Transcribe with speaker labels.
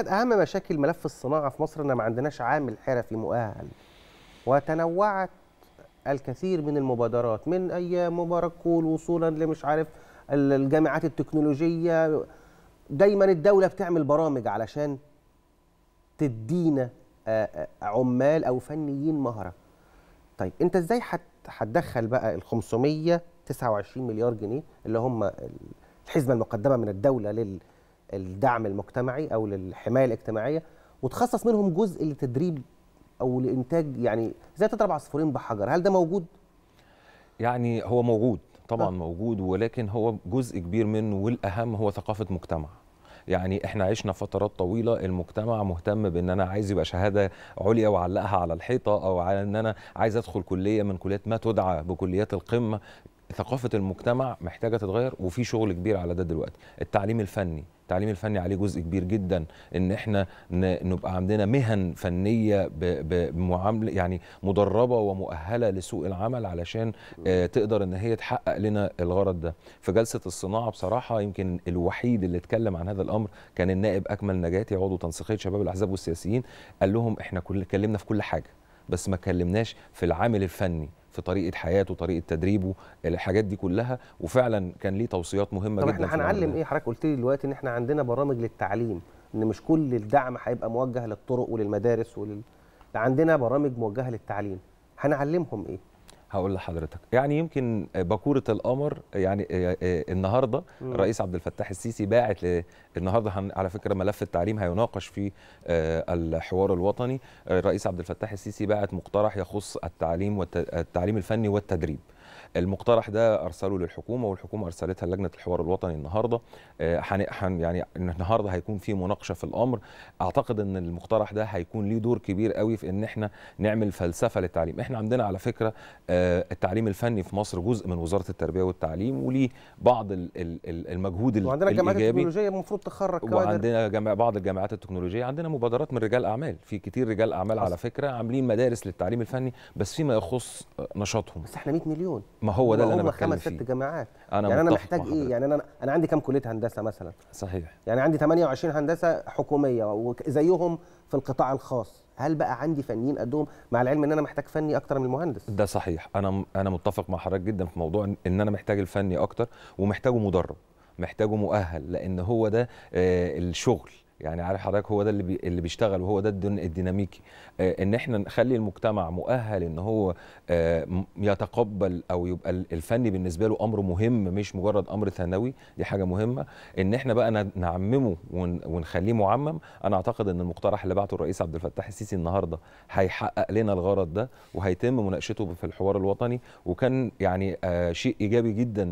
Speaker 1: احد اهم مشاكل ملف الصناعه في مصر ان ما عندناش عامل حرفي مؤهل وتنوعت الكثير من المبادرات من ايام مبارك كول وصولا لمش عارف الجامعات التكنولوجيه دايما الدوله بتعمل برامج علشان تدينا آه، آه، عمال او فنيين مهره طيب انت ازاي هتدخل بقى ال 529 مليار جنيه اللي هم الحزمه المقدمه من الدوله لل الدعم المجتمعي او للحمايه الاجتماعيه وتخصص منهم جزء لتدريب او لانتاج يعني زي تضرب عصفورين بحجر هل ده موجود يعني هو موجود طبعا أه. موجود
Speaker 2: ولكن هو جزء كبير منه والاهم هو ثقافه مجتمع يعني احنا عشنا فترات طويله المجتمع مهتم بان انا عايز يبقى شهاده عليا وعلقها على الحيطه او على ان انا عايز ادخل كليه من كليات ما تدعى بكليات القمه ثقافه المجتمع محتاجه تتغير وفي شغل كبير على ده دلوقتي التعليم الفني التعليم الفني عليه جزء كبير جدا ان احنا نبقى عندنا مهن فنيه بمعامله يعني مدربه ومؤهله لسوق العمل علشان آه، تقدر ان هي تحقق لنا الغرض ده في جلسه الصناعه بصراحه يمكن الوحيد اللي اتكلم عن هذا الامر كان النائب اكمل نجاتي عضو تنسيقيه شباب الاحزاب والسياسيين قال لهم احنا كل اتكلمنا في كل حاجه بس ما اتكلمناش في العامل الفني في طريقه حياته طريقه تدريبه الحاجات دي كلها وفعلا كان ليه توصيات مهمه طب جدا احنا هنعلم ايه
Speaker 1: حضرتك قلت لي دلوقتي ان احنا عندنا برامج للتعليم ان مش كل الدعم هيبقى موجه للطرق وللمدارس ولل عندنا برامج موجهه للتعليم هنعلمهم ايه
Speaker 2: هقول لحضرتك يعني يمكن باكوره القمر يعني آه، آه، النهارده الرئيس عبد الفتاح السيسي باعت النهارده على فكره ملف التعليم هيناقش في آه، الحوار الوطني الرئيس عبد الفتاح السيسي باعت مقترح يخص التعليم والتعليم الفني والتدريب المقترح ده ارسله للحكومه والحكومه ارسلتها لجنه الحوار الوطني النهارده حن آه، يعني النهارده هيكون في مناقشه في الامر اعتقد ان المقترح ده هيكون ليه دور كبير قوي في ان احنا نعمل فلسفه للتعليم احنا عندنا على فكره آه، التعليم الفني في مصر جزء من وزاره التربيه والتعليم وليه بعض المجهود وعندنا الايجابي وعندنا جامعات التكنولوجيه
Speaker 1: المفروض تخرج كوادر
Speaker 2: وعندنا بعض الجامعات التكنولوجيه عندنا مبادرات من رجال اعمال في كتير رجال اعمال على فكره عاملين مدارس للتعليم الفني بس فيما يخص نشاطهم بس احنا 100 مليون ما هو ده اللي انا بتكلم خمس ست
Speaker 1: جامعات أنا يعني انا محتاج ايه يعني انا انا عندي كام كليه هندسه مثلا صحيح يعني عندي 28 هندسه حكوميه وزيهم في القطاع الخاص هل بقى عندي فنيين قدهم مع العلم ان انا محتاج فني اكتر من المهندس
Speaker 2: ده صحيح انا انا متفق مع حضرتك جدا في موضوع ان انا محتاج الفني اكتر ومحتاجه مدرب محتاجه مؤهل لان هو ده آه، الشغل يعني عارف حضرتك هو ده اللي بي اللي بيشتغل وهو ده الديناميكي آه، ان احنا نخلي المجتمع مؤهل ان هو آه، يتقبل او يبقى الفني بالنسبه له امر مهم مش مجرد امر ثانوي دي حاجه مهمه ان احنا بقى نعممه ونخليه معمم انا اعتقد ان المقترح اللي بعته الرئيس عبد الفتاح السيسي النهارده هيحقق لنا الغرض ده وهيتم مناقشته في الحوار الوطني وكان يعني آه، شيء ايجابي جدا